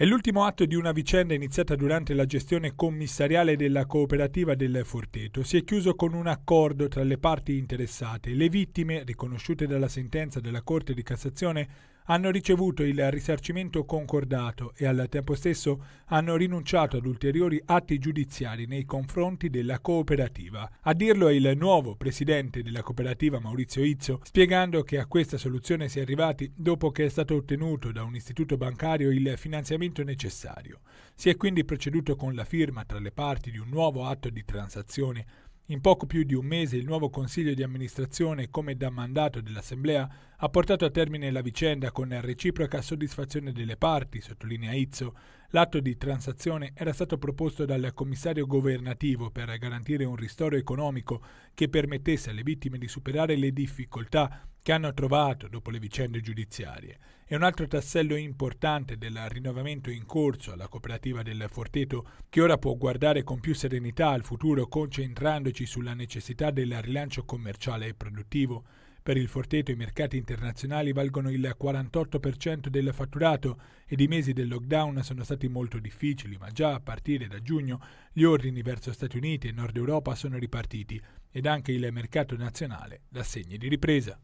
È l'ultimo atto di una vicenda iniziata durante la gestione commissariale della cooperativa del Forteto. Si è chiuso con un accordo tra le parti interessate. Le vittime, riconosciute dalla sentenza della Corte di Cassazione, hanno ricevuto il risarcimento concordato e al tempo stesso hanno rinunciato ad ulteriori atti giudiziari nei confronti della cooperativa. A dirlo è il nuovo presidente della cooperativa Maurizio Izzo, spiegando che a questa soluzione si è arrivati dopo che è stato ottenuto da un istituto bancario il finanziamento necessario. Si è quindi proceduto con la firma tra le parti di un nuovo atto di transazione in poco più di un mese il nuovo Consiglio di amministrazione, come da mandato dell'Assemblea, ha portato a termine la vicenda con reciproca soddisfazione delle parti, sottolinea Izzo, L'atto di transazione era stato proposto dal commissario governativo per garantire un ristoro economico che permettesse alle vittime di superare le difficoltà che hanno trovato dopo le vicende giudiziarie. E un altro tassello importante del rinnovamento in corso alla cooperativa del Forteto, che ora può guardare con più serenità al futuro concentrandoci sulla necessità del rilancio commerciale e produttivo, per il Forteto i mercati internazionali valgono il 48% del fatturato ed i mesi del lockdown sono stati molto difficili, ma già a partire da giugno gli ordini verso Stati Uniti e Nord Europa sono ripartiti ed anche il mercato nazionale dà segni di ripresa.